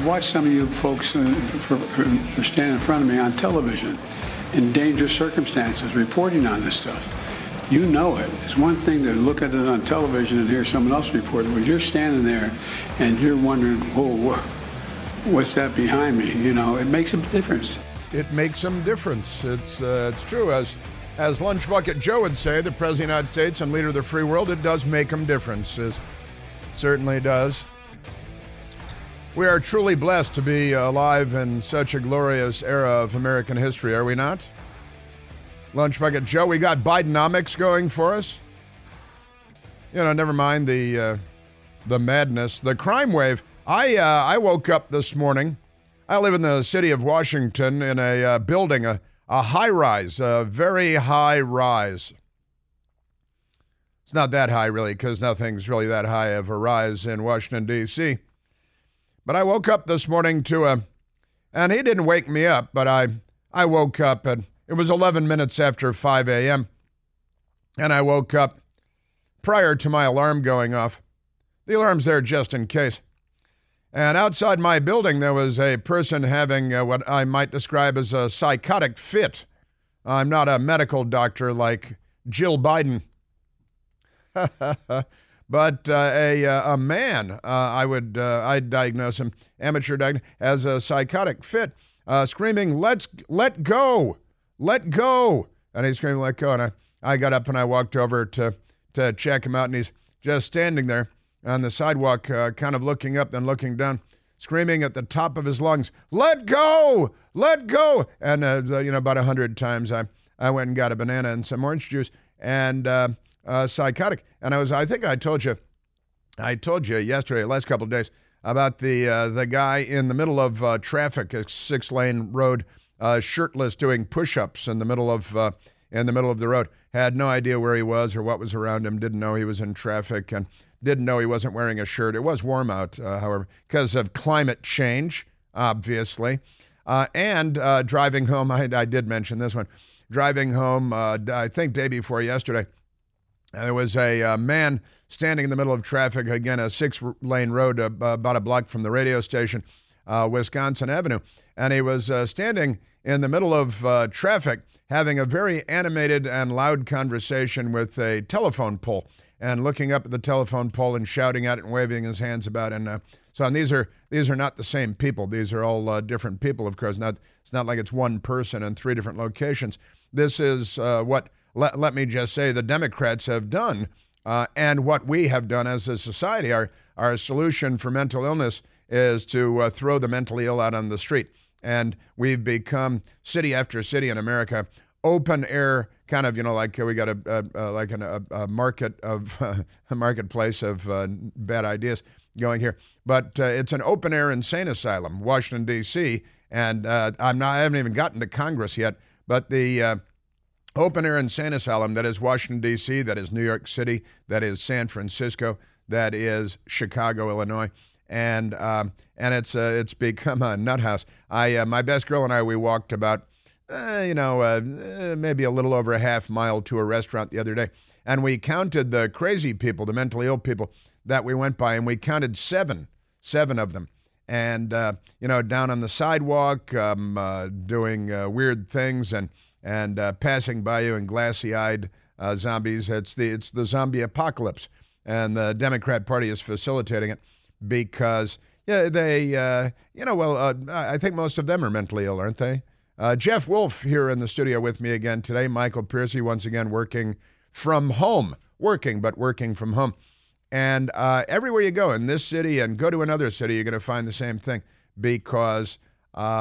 I've watched some of you folks uh, stand in front of me on television in dangerous circumstances reporting on this stuff. You know it. It's one thing to look at it on television and hear someone else report it, but you're standing there and you're wondering, whoa, what's that behind me? You know, it makes a difference. It makes some difference. It's uh, it's true. As as Lunchbucket Joe would say, the President of the United States and leader of the free world, it does make them differences. Certainly does. We are truly blessed to be alive in such a glorious era of American history, are we not? Lunch Bucket Joe, we got Bidenomics going for us. You know, never mind the uh, the madness, the crime wave. I uh, I woke up this morning. I live in the city of Washington in a uh, building, a, a high rise, a very high rise. It's not that high, really, because nothing's really that high of a rise in Washington, D.C. But I woke up this morning to a, and he didn't wake me up, but I, I woke up and it was 11 minutes after 5 a.m. And I woke up prior to my alarm going off. The alarm's there just in case. And outside my building, there was a person having uh, what I might describe as a psychotic fit. I'm not a medical doctor like Jill Biden. But uh, a, uh, a man, uh, I would uh, I'd diagnose him, amateur diagnose as a psychotic fit, screaming, "Let's let go, let go!" And he's screaming, "Let go!" And I, I got up and I walked over to to check him out, and he's just standing there on the sidewalk, kind of looking up and looking down screaming at the top of his lungs, "Let go! Let go!" And uh, you know, about a hundred times, I I went and got a banana and some orange juice, and uh, uh, psychotic. And I was, I think I told you, I told you yesterday, last couple of days, about the uh, the guy in the middle of uh, traffic, a six lane road, uh, shirtless, doing push ups in the middle of uh, in the middle of the road. Had no idea where he was or what was around him. Didn't know he was in traffic and didn't know he wasn't wearing a shirt. It was warm out, uh, however, because of climate change, obviously. and driving home, I, I, did mention this one. Driving home, I think day before yesterday, and there was a uh, man standing in the middle of traffic, again, a six lane road uh, about a block from the radio station, uh, Wisconsin Avenue. And he was uh, standing in the middle of uh, traffic having a very animated and loud conversation with a telephone pole and looking up at the telephone pole and shouting at it and waving his hands about. And uh, so and these are these are not the same people. These are all different people, of course. Not, it's not like it's one person in three different locations. This is what let, let me just say, the Democrats have done. Uh, and what we have done as a society, our, our solution for mental illness is to uh, throw the mentally ill out on the street. And we've become city after city in America, open air kind of, you know, like uh, we got a, a, a like an, a, a, market of a marketplace of uh, bad ideas going here. But uh, it's an open air insane asylum, Washington D.C. And uh, I'm not, I haven't even gotten to Congress yet, but the open air insane asylum that is Washington, D.C., that is New York City, that is San Francisco, that is Chicago, Illinois. And, um, and it's, uh, it's become a nut house. I, uh, my best girl and I, we walked about, uh, you know, uh, maybe a little over a half mile to a restaurant the other day. And we counted the crazy people, the mentally ill people that we went by, and we counted seven, seven of them and uh, you know down on the sidewalk um, uh, doing uh, weird things and and uh, passing by you in glassy eyed uh, zombies. It's the, it's the zombie apocalypse. And the Democrat Party is facilitating it because yeah, they, uh, you know, well, uh, I think most of them are mentally ill, aren't they? Uh, Jeff Wolf here in the studio with me again today. Michael Piercy once again working from home, working, but working from home. And uh, everywhere you go in this city and go to another city, you're going to find the same thing because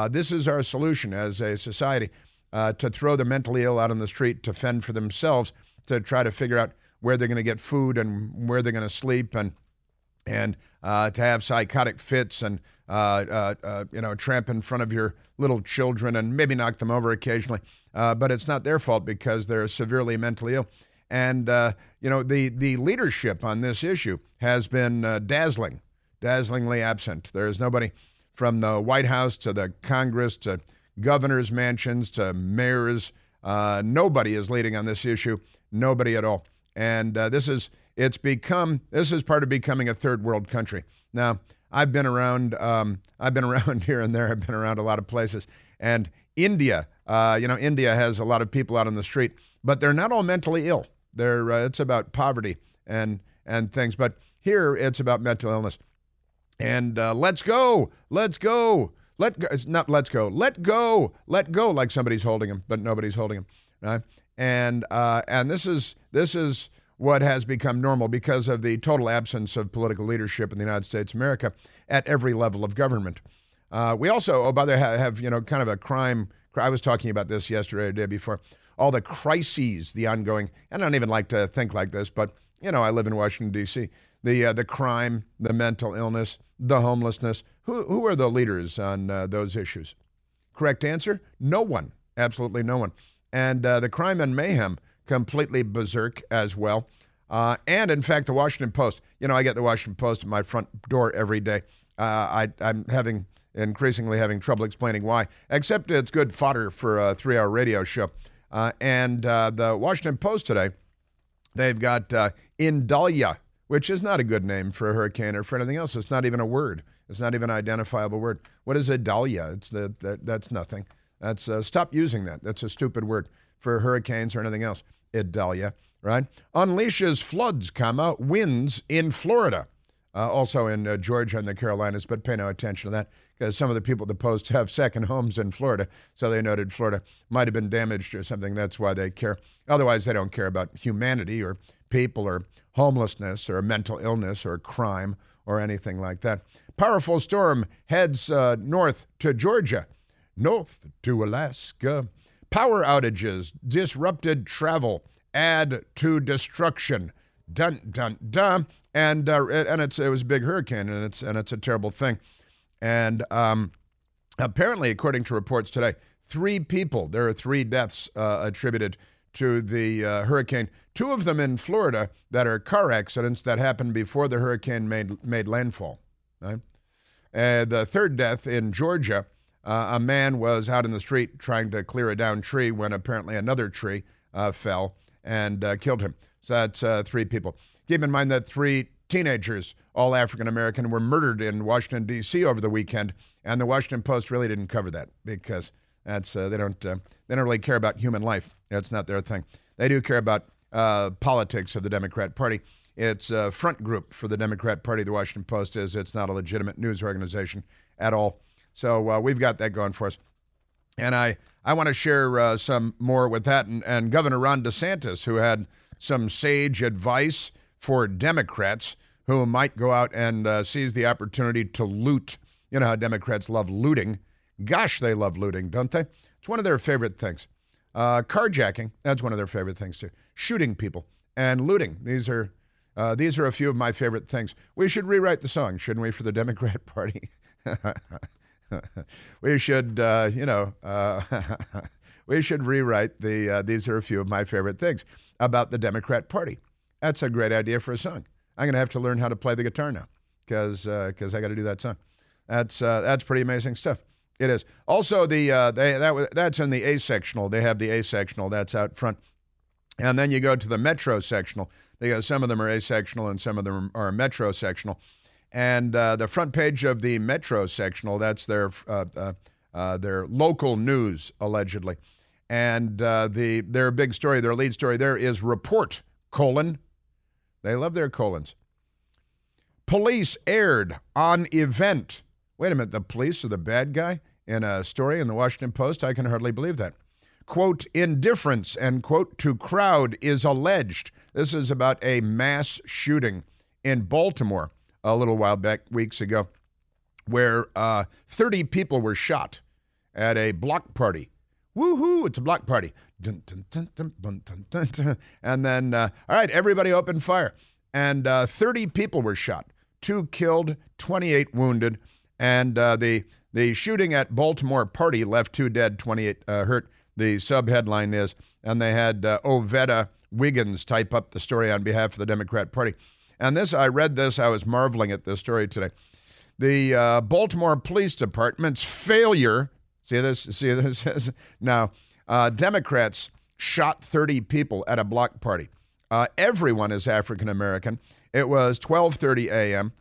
this is our solution as a society uh, to throw the mentally ill out on the street to fend for themselves, to try to figure out where they're going to get food and where they're going to sleep and and uh, to have psychotic fits and uh, uh, uh, you know tramp in front of your little children and maybe knock them over occasionally, uh, but it's not their fault because they're severely mentally ill. And uh, you know the the leadership on this issue has been dazzling, dazzlingly absent. There is nobody from the White House to the Congress to governor's mansions to mayors. Uh, nobody is leading on this issue. Nobody at all. And uh, this is it's become this is part of becoming a third world country. Now I've been around. Um, I've been around here and there. I've been around a lot of places. And India, uh, you know, India has a lot of people out on the street, but they're not all mentally ill. They're uh, it's about poverty and and things. But here it's about mental illness. And uh, let's go, let's go let go. It's not let's go. Let go. Let go. Like somebody's holding him, but nobody's holding him. Right? And uh, and this is this is what has become normal because of the total absence of political leadership in the United States of America at every level of government. Uh, we also, oh, by the way, have, have, you know kind of a crime. I was talking about this yesterday or day before. All the crises, the ongoing. I don't even like to think like this, but you know, I live in Washington D.C. The uh, the crime, the mental illness, the homelessness, who, who are the leaders on uh, those issues? Correct answer no one. Absolutely no one. And uh, the crime and mayhem completely berserk as well. Uh, and in fact, the Washington Post. You know, I get the Washington Post at my front door every day. Uh, I, I'm having increasingly having trouble explaining why, except it's good fodder for a three hour radio show. Uh, and uh, the Washington Post today, they've got uh, Indalia, which is not a good name for a hurricane or for anything else. It's not even a word. It's not even an identifiable word. What is a dahlia? It's the, that, that's nothing. That's uh, stop using that. That's a stupid word for hurricanes or anything else. It dahlia, right? Unleashes floods, comma winds in Florida, uh, also in uh, Georgia and the Carolinas. But pay no attention to that because some of the people at the Post have second homes in Florida, so they noted Florida might have been damaged or something. That's why they care. Otherwise, they don't care about humanity or people or homelessness or mental illness or crime or anything like that powerful storm heads uh, north to Georgia, north to Alaska. Power outages, disrupted travel add to destruction. Dun dun dun. And uh, and it's it was a big hurricane, and it's and it's a terrible thing. And um, apparently, according to reports today, three people. There are three deaths uh, attributed to the uh, hurricane. Two of them in Florida that are car accidents that happened before the hurricane made made landfall. Right? Uh, the third death in Georgia uh, a man was out in the street trying to clear a down tree when apparently another tree uh, fell and uh, killed him. So that's uh, three people. Keep in mind that three teenagers, all African American, were murdered in Washington, D.C. over the weekend, and the Washington Post really didn't cover that because that's, they, don't, they don't really care about human life. That's not their thing. They do care about politics of the Democrat Party. It's a front group for the Democrat Party. The Washington Post is. It's not a legitimate news organization at all. So uh, we've got that going for us. And I, I want to share uh, some more with that. And, and Governor Ron DeSantis, who had some sage advice for Democrats who might go out and uh, seize the opportunity to loot. You know how Democrats love looting. Gosh, they love looting, don't they? It's one of their favorite things. Uh, carjacking, that's one of their favorite things too. Shooting people and looting. These are uh, these are a few of my favorite things. We should rewrite the song, shouldn't we, for the Democrat Party? we should, uh, you know, uh, we should rewrite the. Uh, these are a few of my favorite things about the Democrat Party. That's a great idea for a song. I'm gonna have to learn how to play the guitar now, because because uh, I got to do that song. That's uh, that's pretty amazing stuff. It is also the they, that was, that's in the A sectional. They have the A sectional. That's out front, and then you go to the Metro sectional. They got, some of them are sectional and some of them are metro sectional, And uh, the front page of the metro sectional that's their, uh, uh, uh, their local news, allegedly. And uh, the, their big story, their lead story there is report, colon. They love their colons. Police aired on event. Wait a minute, the police are the bad guy in a story in the Washington Post? I can hardly believe that. Quote, indifference, end quote, to crowd is alleged this is about a mass shooting in Baltimore a little while back, weeks ago, where uh, 30 people were shot at a block party. Woohoo, it's a block party. Dun, dun, dun, and then, uh, all right, everybody open fire. And uh, 30 people were shot, two killed, 28 wounded. And uh, the, the shooting at Baltimore party left two dead, 28 uh, hurt. The sub headline is, and they had uh, Ovetta Wiggins type up the story on behalf of the Democrat Party. And this, I read this, I was marveling at this story today. The uh, Baltimore Police Department's failure. See this? See this? now, uh, Democrats shot 30 people at a block party. Uh, everyone is African American. It was 12:30 a.m.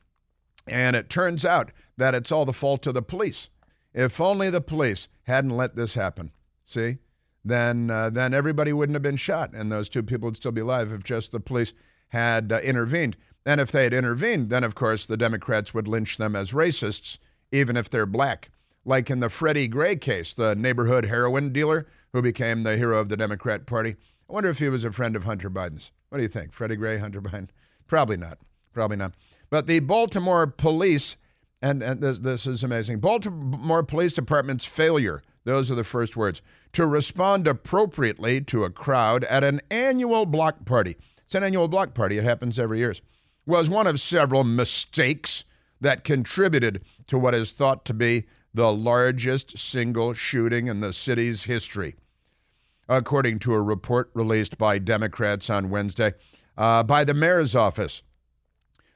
And it turns out that it's all the fault of the police. If only the police hadn't let this happen. See? then uh, then everybody wouldn't have been shot, and those two people would still be alive if just the police had uh, intervened. And if they had intervened, then of course the Democrats would lynch them as racists, even if they're black. Like in the Freddie Gray case, the neighborhood heroin dealer who became the hero of the Democrat Party. I wonder if he was a friend of Hunter Biden's. What do you think? Freddie Gray, Hunter Biden? Probably not. Probably not. But the Baltimore police, and, and this, this is amazing Baltimore Police Department's failure those are the first words. To respond appropriately to a crowd at an annual block party. It's an annual block party, it happens every year. Was one of several mistakes that contributed to what is thought to be the largest single shooting in the city's history. According to a report released by Democrats on Wednesday uh, by the mayor's office,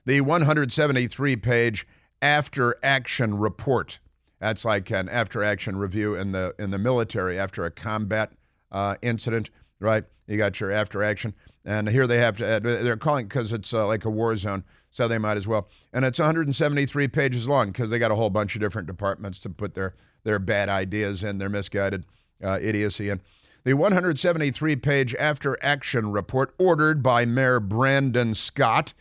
the 173 page After Action Report. That's like an after-action review in the in the military after a combat uh, incident, right? You got your after-action, and here they have to. Uh, they're calling because it's uh, like a war zone, so they might as well. And it's 173 pages long because they got a whole bunch of different departments to put their their bad ideas and their misguided uh, idiocy in. The 173 page after action report ordered by Mayor Brandon Scott.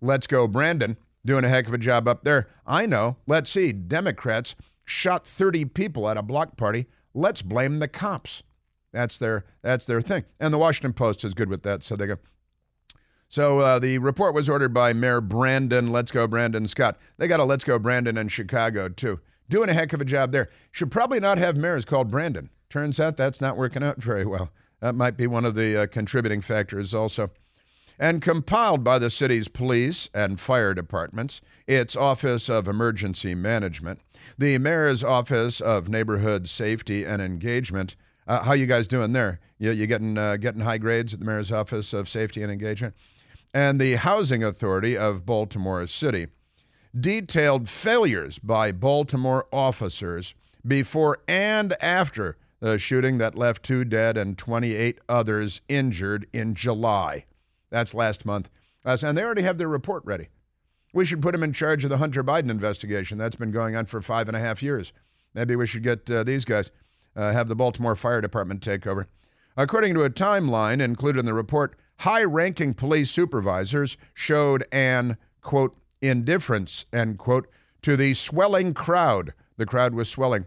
Let's go, Brandon doing a heck of a job up there. I know. Let's see. Democrats shot 30 people at a block party. Let's blame the cops. That's their that's their thing. And the Washington Post is good with that, so they go. So uh, the report was ordered by Mayor Brandon. Let's go, Brandon Scott. They got a Let's go, Brandon in Chicago too. Doing a heck of a job there. Should probably not have mayors called Brandon. Turns out that's not working out very well. That might be one of the uh, contributing factors also and compiled by the city's police and fire departments, its Office of Emergency Management, the Mayor's Office of Neighborhood Safety and Engagement. Uh, how you guys doing there? You, you getting uh, getting high grades at the Mayor's Office of Safety and Engagement, and the Housing Authority of Baltimore City. Detailed failures by Baltimore officers before and after the shooting that left two dead and 28 others injured in July. That's last month. Uh, and they already have their report ready. We should put him in charge of the Hunter Biden investigation. That's been going on for five and a half years. Maybe we should get uh, these guys, uh, have the Baltimore Fire Department take over. According to a timeline included in the report, high ranking police supervisors showed an, quote, indifference, end quote, to the swelling crowd. The crowd was swelling.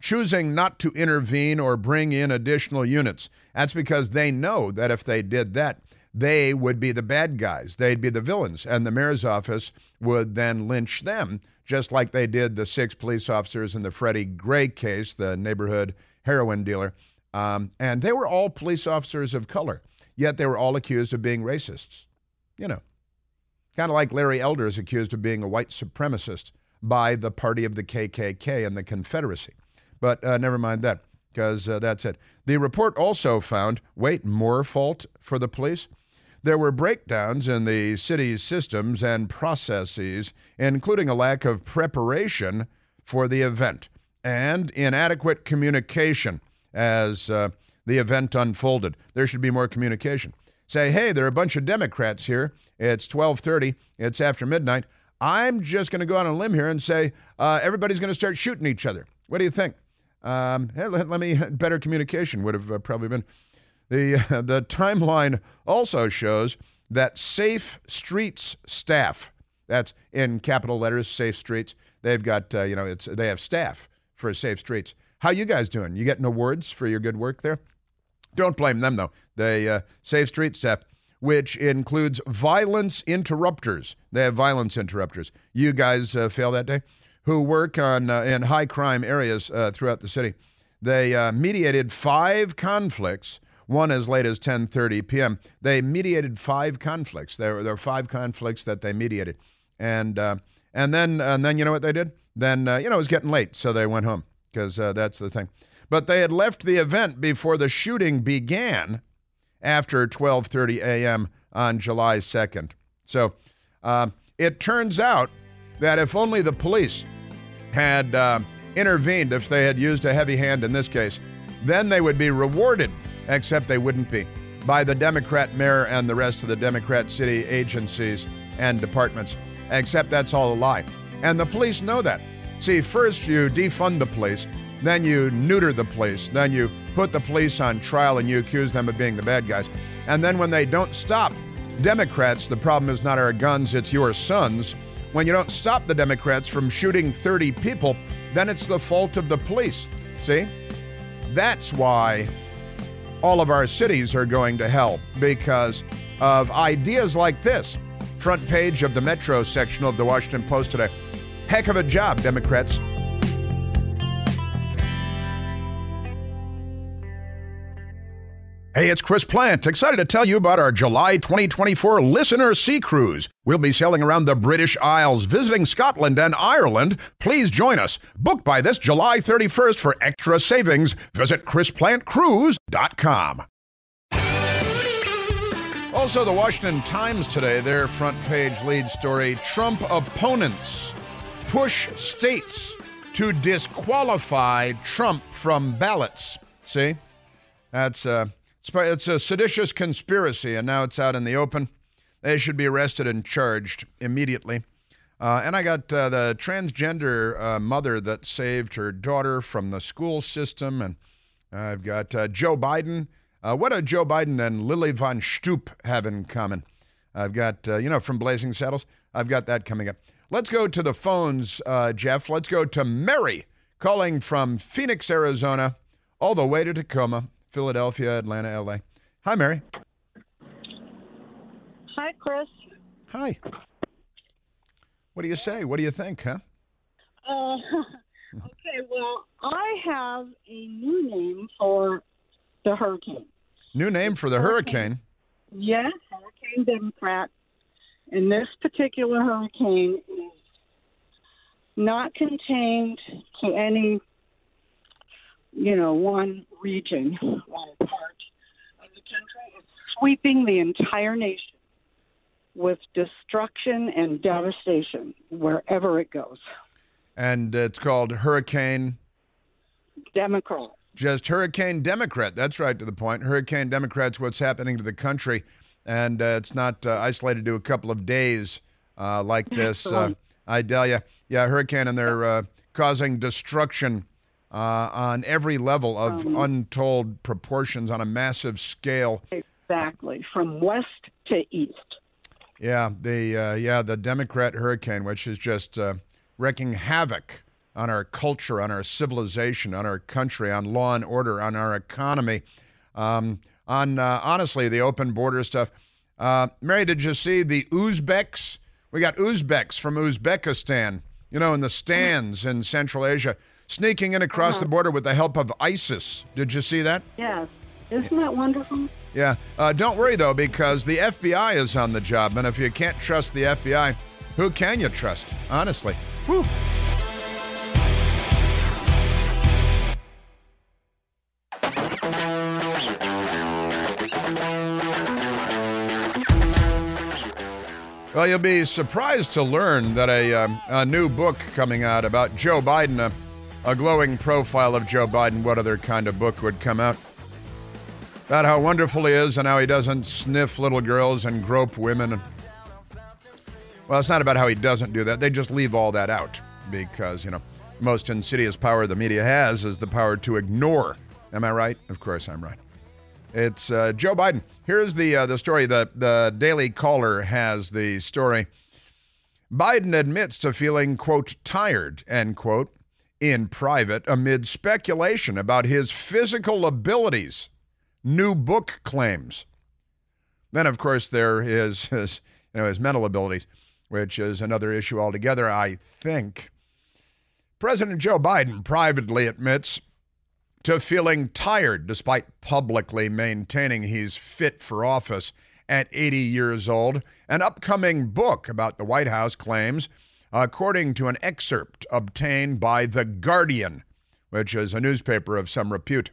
Choosing not to intervene or bring in additional units. That's because they know that if they did that, they would be the bad guys. They'd be the villains. And the mayor's office would then lynch them, just like they did the six police officers in the Freddie Gray case, the neighborhood heroin dealer. Um, and they were all police officers of color, yet they were all accused of being racists. You know, kind of like Larry Elder is accused of being a white supremacist by the party of the KKK and the Confederacy. But uh, never mind that, because uh, that's it. The report also found wait, more fault for the police? There were breakdowns in the city's systems and processes, including a lack of preparation for the event and inadequate communication as uh, the event unfolded. There should be more communication. Say, hey, there are a bunch of Democrats here. It's 12:30. It's after midnight. I'm just going to go out on a limb here and say uh, everybody's going to start shooting each other. What do you think? Um, hey, let, let, me better communication would have uh, probably been the, uh, the timeline also shows that Safe Streets staff, that's in capital letters, Safe Streets, they've got, uh, you know, it's they have staff for Safe Streets. How you guys doing? You getting awards for your good work there? Don't blame them, though. They uh, Safe Streets staff, which includes violence interrupters. They have violence interrupters. You guys uh, fail that day? Who work on uh, in high crime areas uh, throughout the city. They mediated five conflicts one as late as 10:30 p.m. They mediated five conflicts. There, there were five conflicts that they mediated, and uh, and then and then you know what they did? Then uh, you know it was getting late, so they went home because uh, that's the thing. But they had left the event before the shooting began, after 12:30 a.m. on July 2nd. So um, it turns out that if only the police had uh, intervened, if they had used a heavy hand in this case, then they would be rewarded except they wouldn't be, by the Democrat mayor and the rest of the Democrat city agencies and departments, except that's all a lie. And the police know that. See, first you defund the police, then you neuter the police, then you put the police on trial and you accuse them of being the bad guys. And then when they don't stop Democrats, the problem is not our guns, it's your sons. When you don't stop the Democrats from shooting 30 people, then it's the fault of the police. See? That's why all of our cities are going to hell because of ideas like this. Front page of the Metro section of the Washington Post today. Heck of a job, Democrats. Hey, it's Chris Plant. Excited to tell you about our July 2024 Listener Sea Cruise. We'll be sailing around the British Isles, visiting Scotland and Ireland. Please join us. Book by this July 31st for extra savings. Visit ChrisPlantCruise.com. Also, the Washington Times today, their front page lead story Trump opponents push states to disqualify Trump from ballots. See? That's. Uh, it's a seditious conspiracy, and now it's out in the open. They should be arrested and charged immediately. Uh, and I got uh, the transgender uh, mother that saved her daughter from the school system. And I've got uh, Joe Biden. Uh, what do Joe Biden and Lily von Stoop have in common? I've got, uh, you know, from Blazing Saddles. I've got that coming up. Let's go to the phones, Jeff. Let's go to Mary calling from Phoenix, Arizona, all the way to Tacoma. Philadelphia, Atlanta, LA. Hi, Mary. Hi, Chris. Hi. What do you say? What do you think, huh? Uh, okay, well, I have a new name for the hurricane. New name for the hurricane? hurricane. Yes, Hurricane Democrat. And this particular hurricane is not contained to any you know, one region, one part of the country. is sweeping the entire nation with destruction and devastation wherever it goes. And it's called Hurricane Democrat. Just Hurricane Democrat. That's right to the point. Hurricane Democrat's what's happening to the country. And uh, it's not uh, isolated to a couple of days uh, like this. I tell you. Yeah, hurricane, and they're uh, causing destruction uh, on every level of um, untold proportions on a massive scale. Exactly, from west to east. Yeah, the uh, yeah the Democrat hurricane, which is just uh, wreaking havoc on our culture, on our civilization, on our country, on law and order, on our economy, um, on uh, honestly the open border stuff. Uh, Mary, did you see the Uzbeks? We got Uzbeks from Uzbekistan, you know, in the stands in Central Asia sneaking in across uh-huh. the border with the help of ISIS. Did you see that? Yes. Isn't that wonderful? Yeah. Uh, don't worry, though, because the FBI is on the job. And if you can't trust the FBI, who can you trust? Honestly. Whew. Well, you'll be surprised to learn that a, um, a new book coming out about Joe Biden. Uh, a glowing profile of Joe Biden, what other kind of book would come out? About how wonderful he is and how he doesn't sniff little girls and grope women. Well, it's not about how he doesn't do that. They just leave all that out because, you know, most insidious power the media has is the power to ignore. Am I right? Of course I'm right. It's uh, Joe Biden. Here's the uh, the story. The the Daily Caller has the story. Biden admits to feeling quote tired end quote in private amid speculation about his physical abilities, new book claims. Then, of course, there is his, you know, his mental abilities, which is another issue altogether, I think. President Joe Biden privately admits to feeling tired despite publicly maintaining he's fit for office at 80 years old. An upcoming book about the White House claims according to an excerpt obtained by The Guardian, which is a newspaper of some repute.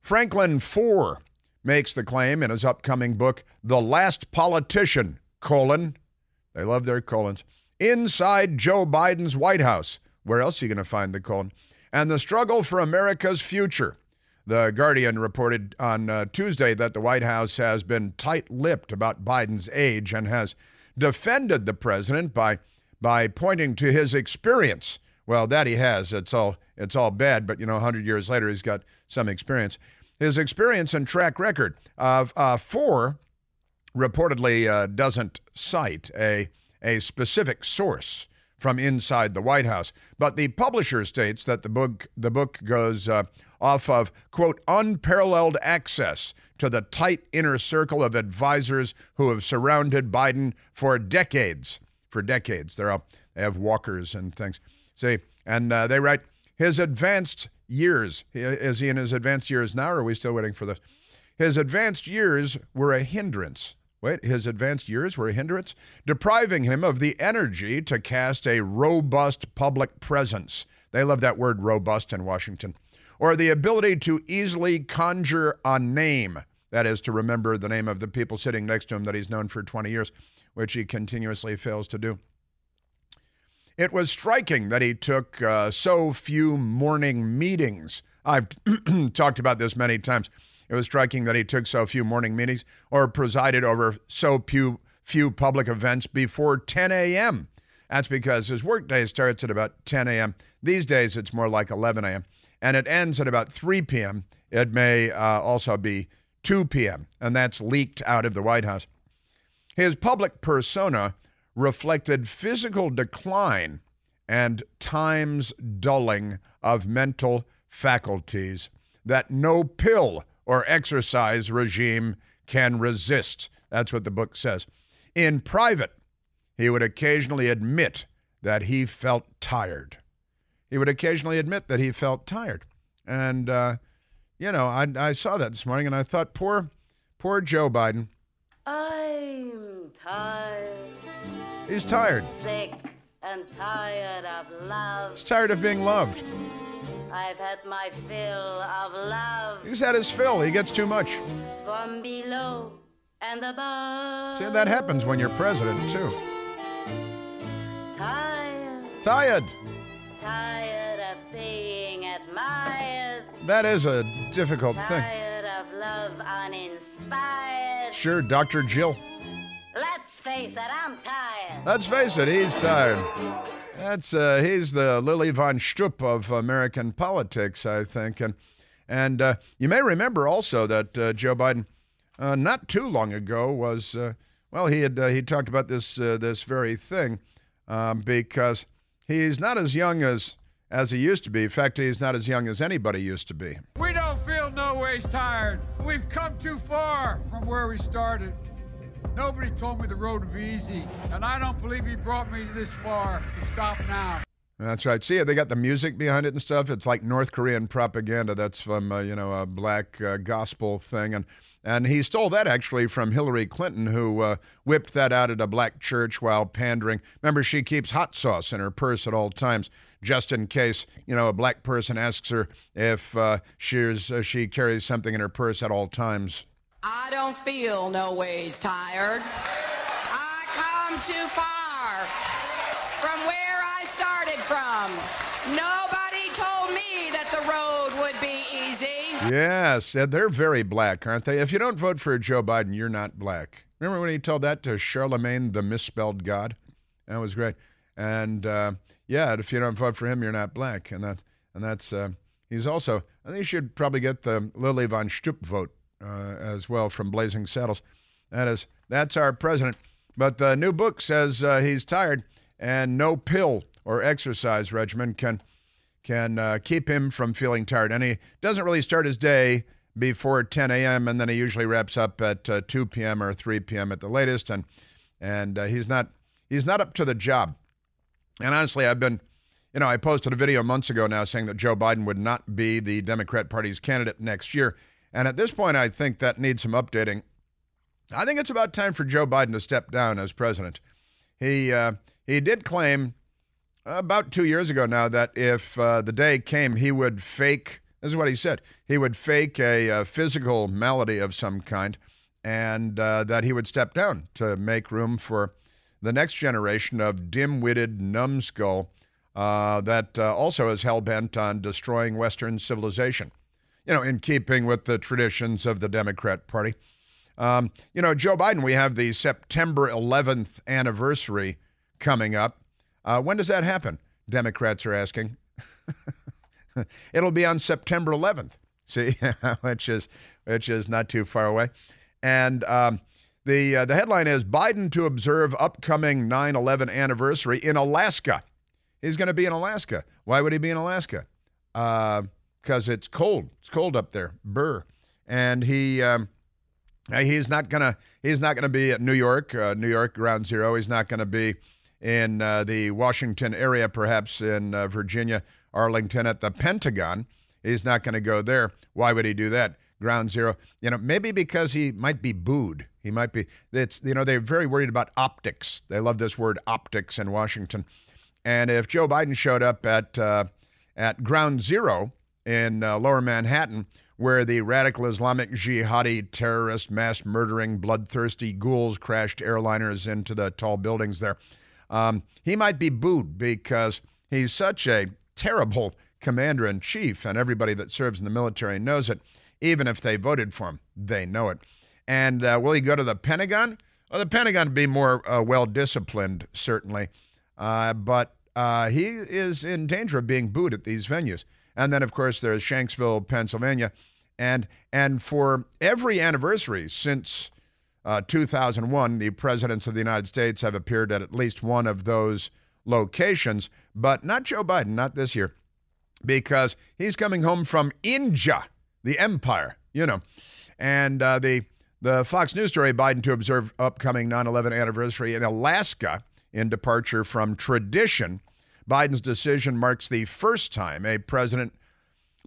Franklin Foer makes the claim in his upcoming book, The Last Politician, colon, they love their colons, Inside Joe Biden's White House. Where else are you going to find the colon? And the struggle for America's future. The Guardian reported on uh, Tuesday that the White House has been tight lipped about Biden's age and has defended the president by by pointing to his experience. Well, that he has. It's all it's all bad, but you know, 100 years later, he's got some experience. His experience and track record of uh, four reportedly uh, doesn't cite a a specific source from inside the White House, but the publisher states that the book the book goes uh, off of quote unparalleled access to the tight inner circle of advisors who have surrounded Biden for decades for decades. They're up, they have walkers and things. See, and uh, they write his advanced years. Is he in his advanced years now, or are we still waiting for this? His advanced years were a hindrance. Wait, his advanced years were a hindrance, depriving him of the energy to cast a robust public presence. They love that word robust in Washington. Or the ability to easily conjure a name. That is, to remember the name of the people sitting next to him that he's known for 20 years which he continuously fails to do. It was striking that he took uh, so few morning meetings. I've talked about this many times. It was striking that he took so few morning meetings or presided over so few, few public events before 10 a.m. That's because his workday starts at about 10 a.m. These days, it's more like 11 a.m. and it ends at about 3 p.m. It may uh, also be 2 p.m., and that's leaked out of the White House. His public persona reflected physical decline and times dulling of mental faculties that no pill or exercise regime can resist. That's what the book says. In private, he would occasionally admit that he felt tired. He would occasionally admit that he felt tired. And, uh, you know, I, I saw that this morning and I thought, poor, poor Joe Biden. Uh, tired. He's tired. Sick and tired of love. He's tired of being loved. I've had my fill of love. He's had his fill. He gets too much. From below and above. See, that happens when you're president, too. Tired. Tired. Tired of being admired. That is a difficult tired thing. Tired of love uninspired. Sure, Dr. Jill. Let's face it, I'm tired. Let's face it, he's tired. That's uh, he's the Lily von Strupp of American politics, I think, and and uh, you may remember also that uh, Joe Biden, uh, not too long ago, was uh, well he had uh, he talked about this this very thing um, because he's not as young as as he used to be. In fact, he's not as young as anybody used to be. We don't feel no ways tired. We've come too far from where we started. Nobody told me the road would be easy, and I don't believe he brought me this far to stop now. That's right. See, they got the music behind it and stuff. It's like North Korean propaganda. That's from uh, you know a black uh, gospel thing, and and he stole that actually from Hillary Clinton, who uh, whipped that out at a black church while pandering. Remember, she keeps hot sauce in her purse at all times, just in case you know a black person asks her if uh, she's uh, she carries something in her purse at all times. I don't feel no ways tired. I come too far from where I started from. Nobody told me that the road would be easy. Yes, and they're very black, aren't they? If you don't vote for Joe Biden, you're not black. Remember when he told that to Charlemagne, the misspelled God? That was great. And uh, yeah, if you don't vote for him, you're not black. And that's and that's uh, he's also. I think you should probably get the Lily von Stupp vote uh, as well from Blazing Saddles. That is, that's our president. But the new book says uh, he's tired, and no pill or exercise regimen can can uh, keep him from feeling tired. And he doesn't really start his day before 10 a.m. and then he usually wraps up at uh, 2 p.m. or 3 p.m. at the latest. And and uh, he's not he's not up to the job. And honestly, I've been you know, I posted a video months ago now saying that Joe Biden would not be the Democrat Party's candidate next year. And at this point, I think that needs some updating. I think it's about time for Joe Biden to step down as president. He uh, he did claim about two years ago now that if uh, the day came, he would fake. This is what he said. He would fake a, a physical malady of some kind, and uh, that he would step down to make room for the next generation of dim-witted numbskull uh, that uh, also is hell bent on destroying Western civilization you know, in keeping with the traditions of the Democrat Party. Um, you know, Joe Biden, we have the September 11th anniversary coming up. Uh, when does that happen? Democrats are asking. It'll be on September 11th. See, which is which is not too far away. And um, the uh, the headline is Biden to observe upcoming 9/11 anniversary in Alaska. He's going to be in Alaska. Why would he be in Alaska? Uh, because it's cold. It's cold up there. Burr, and he um, uh, he's not gonna he's not gonna be at New York, uh, New York Ground Zero. He's not gonna be in uh, the Washington area, perhaps in uh, Virginia, Arlington, at the Pentagon. He's not going to go there. Why would he do that? Ground zero. You know, maybe because he might be booed. He might be. It's you know they're very worried about optics. They love this word optics in Washington. And if Joe Biden showed up at uh, at ground zero in uh, lower Manhattan, where the radical Islamic jihadi terrorist mass murdering bloodthirsty ghouls crashed airliners into the tall buildings there. Um, he might be booed because he's such a terrible commander in chief, and everybody that serves in the military knows it. Even if they voted for him, they know it. And uh, will he go to the Pentagon? Well, the Pentagon would be more uh, well disciplined, certainly, uh, but uh, he is in danger of being booed at these venues. And then, of course, there's Shanksville, Pennsylvania. And, and for every anniversary since uh, 2001, the presidents of the United States have appeared at at least one of those locations, but not Joe Biden, not this year, because he's coming home from India, the empire, you know. And uh, the, the Fox News story Biden to observe upcoming 9 11 anniversary in Alaska in departure from tradition Biden's decision marks the first time a president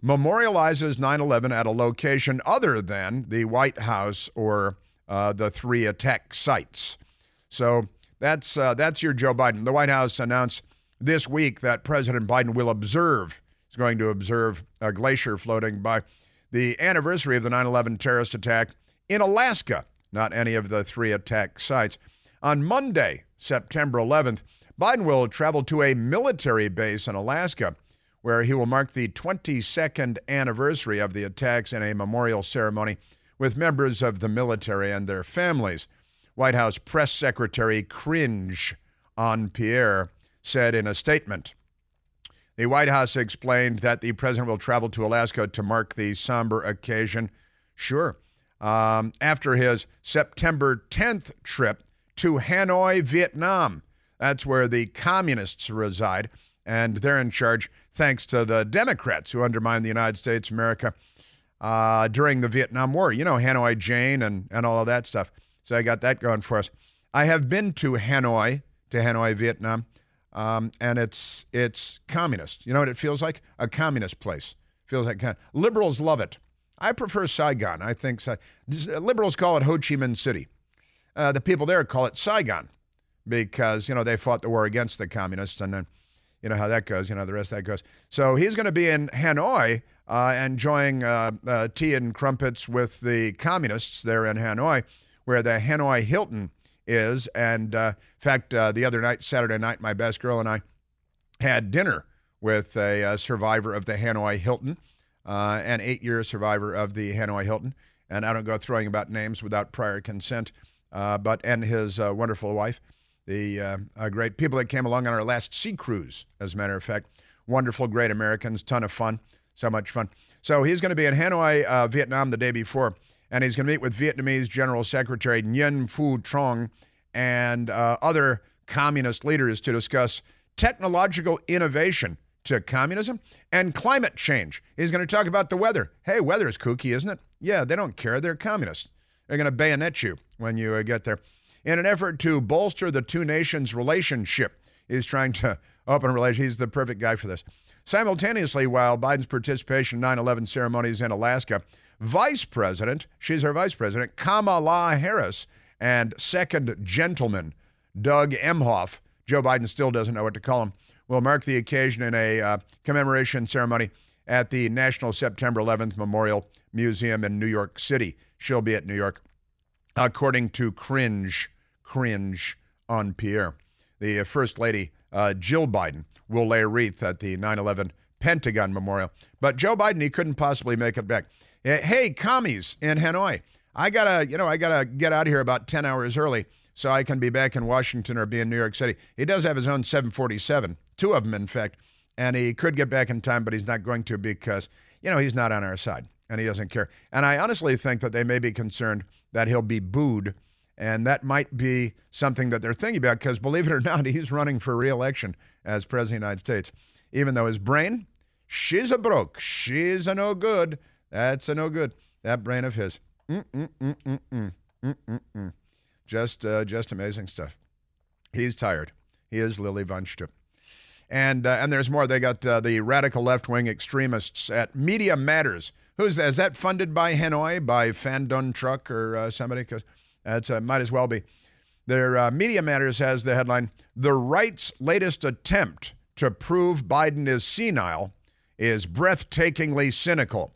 memorializes 9 11 at a location other than the White House or uh, the three attack sites. So that's, uh, that's your Joe Biden. The White House announced this week that President Biden will observe, is going to observe a glacier floating by the anniversary of the 9 11 terrorist attack in Alaska, not any of the three attack sites. On Monday, September 11th, Biden will travel to a military base in Alaska where he will mark the 22nd anniversary of the attacks in a memorial ceremony with members of the military and their families. White House Press Secretary Cringe on Pierre said in a statement. The White House explained that the president will travel to Alaska to mark the somber occasion. Sure. Um, after his September 10th trip to Hanoi, Vietnam, that's where the communists reside, and they're in charge thanks to the Democrats who undermined the United States of America uh, during the Vietnam War. You know, Hanoi Jane and, and all of that stuff. So I got that going for us. I have been to Hanoi, to Hanoi, Vietnam, um, and it's it's communist. You know what it feels like? A communist place. Feels like liberals love it. I prefer Saigon. I think Sa- liberals call it Ho Chi Minh City. Uh, the people there call it Saigon because, you know, they fought the war against the communists and then you know how that goes. You know the rest of that goes. So he's going to be in Hanoi uh, enjoying uh, uh, tea and crumpets with the communists there in Hanoi, where the Hanoi Hilton is. And uh, in fact, uh, the other night, Saturday night, my best girl and I had dinner with a uh, survivor of the Hanoi Hilton, an eight-year survivor of the Hanoi Hilton. And I don't go throwing about names without prior consent. but and his wonderful wife the uh, uh, great people that came along on our last sea cruise, as a matter of fact. Wonderful, great Americans, ton of fun, so much fun. So he's going to be in Hanoi, uh, Vietnam the day before, and he's going to meet with Vietnamese General Secretary Nguyen Phu Trong and uh, other communist leaders to discuss technological innovation to communism and climate change. He's going to talk about the weather. Hey, weather is kooky, isn't it? Yeah, they don't care. They're communists. They're going to bayonet you when you uh, get there in an effort to bolster the two nations' relationship. He's trying to open a relationship. He's the perfect guy for this. Simultaneously, while Biden's participation in 9 11 ceremonies in Alaska, Vice President, she's our Vice President, Kamala Harris, and Second Gentleman, Doug Emhoff, Joe Biden still doesn't know what to call him, will mark the occasion in a uh, commemoration ceremony at the National September 11th Memorial Museum in New York City. She'll be at New York, according to Cringe cringe on Pierre. The First Lady, uh, Jill Biden, will lay a wreath at the 9 11 Pentagon Memorial. But Joe Biden, he couldn't possibly make it back. Eh, hey, commies in Hanoi, I gotta, you know, I gotta get out of here about 10 hours early so I can be back in Washington or be in New York City. He does have his own 747, two of them, in fact, and he could get back in time, but he's not going to because, you know, he's not on our side and he doesn't care. And I honestly think that they may be concerned that he'll be booed and that might be something that they're thinking about because, believe it or not, he's running for reelection as president of the United States. Even though his brain, she's a broke, she's a no good. That's a no good. That brain of his. Mm-mm-mm-mm-mm. Just, uh, just amazing stuff. He's tired. He is Lily Von Stupp. And, uh, and there's more. They got uh, the radical left wing extremists at Media Matters. Who's is that funded by Hanoi, by Fandun Truck or uh, somebody? Because that's uh, might as well be. Their uh, Media Matters has the headline The right's latest attempt to prove Biden is senile is breathtakingly cynical.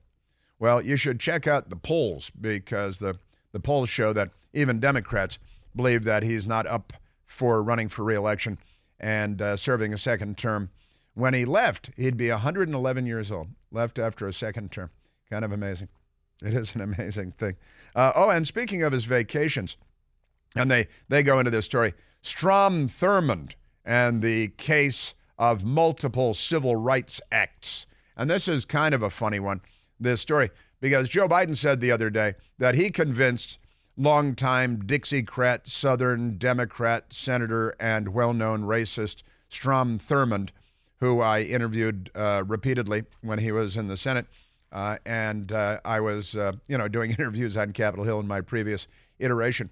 Well, you should check out the polls because the, the polls show that even Democrats believe that he's not up for running for reelection and uh, serving a second term. When he left, he'd be 111 years old, left after a second term. Kind of amazing. It is an amazing thing. Uh, oh, and speaking of his vacations, and they, they go into this story Strom Thurmond and the case of multiple civil rights acts. And this is kind of a funny one, this story, because Joe Biden said the other day that he convinced longtime Dixiecrat, Southern Democrat senator, and well known racist Strom Thurmond, who I interviewed uh, repeatedly when he was in the Senate uh, and uh, I was, uh, you know, doing interviews on Capitol Hill in my previous iteration.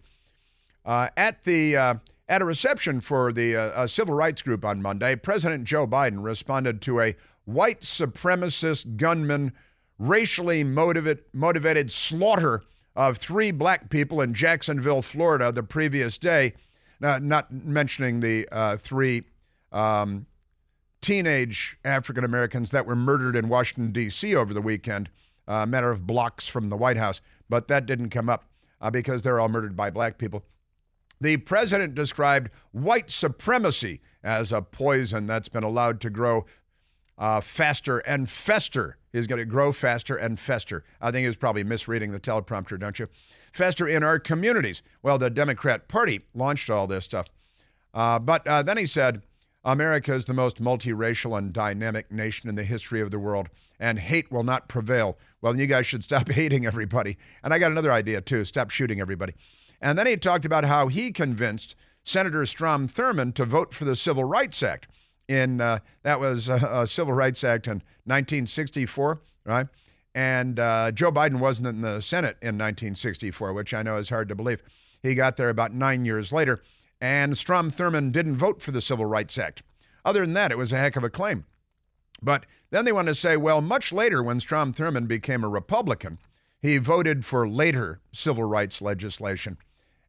Uh, at the uh, at a reception for the uh, civil rights group on Monday, President Joe Biden responded to a white supremacist gunman racially motivated motivated slaughter of three black people in Jacksonville, Florida, the previous day. Now, not mentioning the three um, teenage African Americans that were murdered in Washington, D.C. over the weekend, uh, a matter of blocks from the White House. But that didn't come up uh, because they're all murdered by black people. The president described white supremacy as a poison that's been allowed to grow uh, faster and fester. Is going to grow faster and fester. I think he was probably misreading the teleprompter, don't you? Fester in our communities. Well, the Democrat Party launched all this stuff. Uh, but uh, then he said, America is the most multiracial and dynamic nation in the history of the world, and hate will not prevail. Well, you guys should stop hating everybody. And I got another idea, too stop shooting everybody. And then he talked about how he convinced Senator Strom Thurmond to vote for the Civil Rights Act. In uh, that was a, uh, a uh, Civil Rights Act in 1964, right? And uh, Joe Biden wasn't in the Senate in 1964, which I know is hard to believe. He got there about nine years later and Strom Thurmond didn't vote for the Civil Rights Act. Other than that, it was a heck of a claim. But then they want to say, well, much later when Strom Thurmond became a Republican, he voted for later civil rights legislation.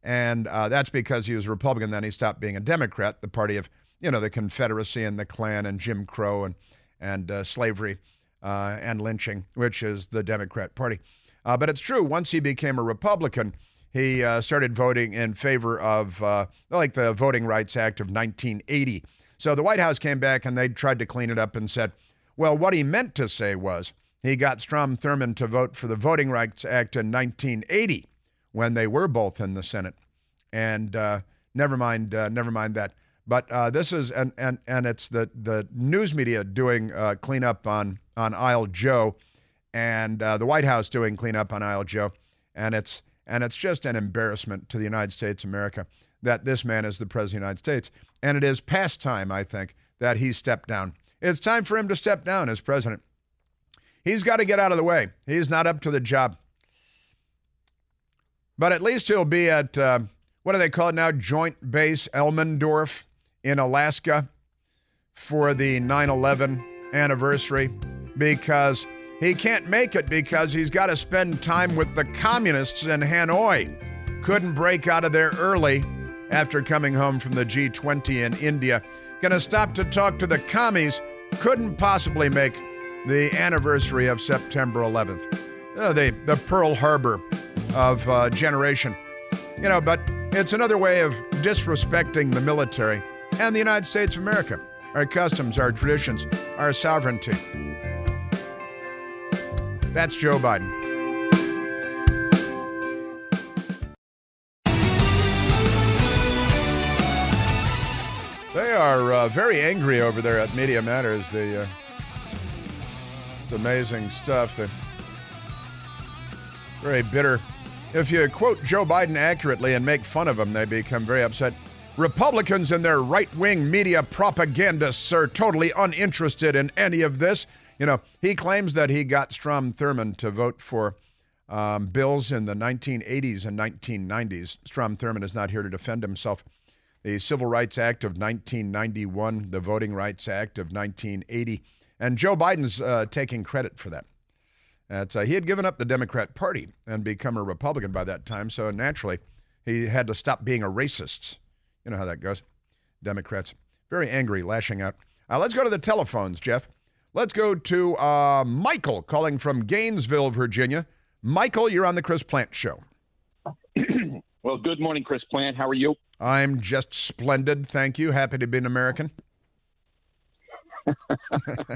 And uh, that's because he was Republican. Then he stopped being a Democrat, the party of, you know, the Confederacy and the Klan and Jim Crow and, and uh, slavery uh, and lynching, which is the Democrat Party. Uh, but it's true, once he became a Republican, he uh, started voting in favor of uh, like the Voting Rights Act of 1980. So the White House came back and they tried to clean it up and said, well, what he meant to say was he got Strom Thurmond to vote for the Voting Rights Act in 1980 when they were both in the Senate. And uh, never mind, uh, never mind that. But uh, this is and and and it's the the news media doing uh, cleanup on on Isle Joe, and the White House doing cleanup on Isle Joe, and it's and it's just an embarrassment to the United States of America that this man is the president of the United States. And it is past time, I think, that he stepped down. It's time for him to step down as president. He's got to get out of the way. He's not up to the job. But at least he'll be at, uh, what do they call it now? Joint Base Elmendorf in Alaska for the 9 11 anniversary because he can't make it because he's got to spend time with the communists in Hanoi. Couldn't break out of there early after coming home from the G20 in India. Gonna stop to talk to the commies. Couldn't possibly make the anniversary of September 11th. Uh, the, the Pearl Harbor of uh, generation. You know, but it's another way of disrespecting the military and the United States of America, our customs, our traditions, our sovereignty. That's Joe Biden. They are uh, very angry over there at Media Matters. The uh, amazing stuff. The very bitter. If you quote Joe Biden accurately and make fun of him, they become very upset. Republicans and their right wing media propagandists are totally uninterested in any of this. You know, he claims that he got Strom Thurmond to vote for um, bills in the 1980s and 1990s. Strom Thurmond is not here to defend himself. The Civil Rights Act of 1991, the Voting Rights Act of 1980, and Joe Biden's uh, taking credit for that. Uh, he had given up the Democrat Party and become a Republican by that time, so naturally he had to stop being a racist. You know how that goes. Democrats very angry, lashing out. Uh, let's go to the telephones, Jeff. Let's go to uh, Michael calling from Gainesville, Virginia. Michael, you're on the Chris Plant Show. well, good morning, Chris Plant. How are you? I'm just splendid. Thank you. Happy to be an American. uh,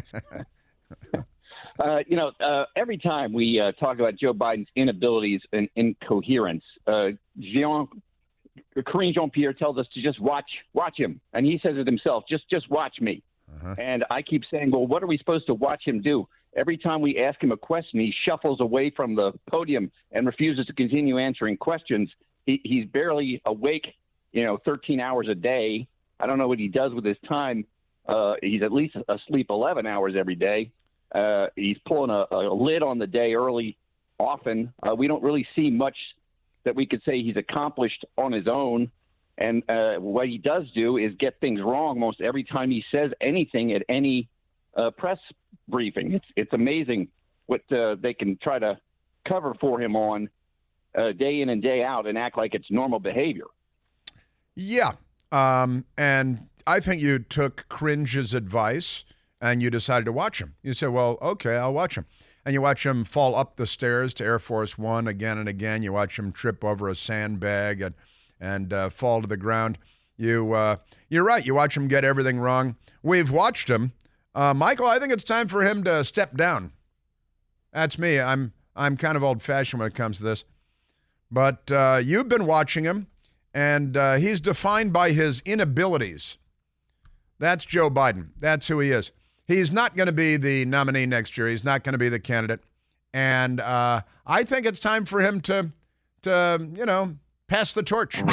you know, uh, every time we uh, talk about Joe Biden's inabilities and incoherence, uh, Jean Corinne Jean Pierre tells us to just watch, watch him, and he says it himself. Just, just watch me. Uh-huh. And I keep saying, well, what are we supposed to watch him do? Every time we ask him a question, he shuffles away from the podium and refuses to continue answering questions. He, he's barely awake, you know, 13 hours a day. I don't know what he does with his time. Uh, he's at least asleep 11 hours every day. Uh, he's pulling a, a, lid on the day early often. Uh, we don't really see much that we could say he's accomplished on his own. And uh, what he does do is get things wrong most every time he says anything at any uh, press briefing. It's it's amazing what uh, they can try to cover for him on uh, day in and day out and act like it's normal behavior. Yeah, um, and I think you took Cringe's advice and you decided to watch him. You said, "Well, okay, I'll watch him." And you watch him fall up the stairs to Air Force One again and again. You watch him trip over a sandbag and and uh, fall to the ground. You, uh, you're right. You watch him get everything wrong. We've watched him, uh, Michael. I think it's time for him to step down. That's me. I'm I'm kind of old fashioned when it comes to this, but uh, you've been watching him, and uh, he's defined by his inabilities. That's Joe Biden. That's who he is. He's not going to be the nominee next year. He's not going to be the candidate, and uh, I think it's time for him to to you know Pass the torch.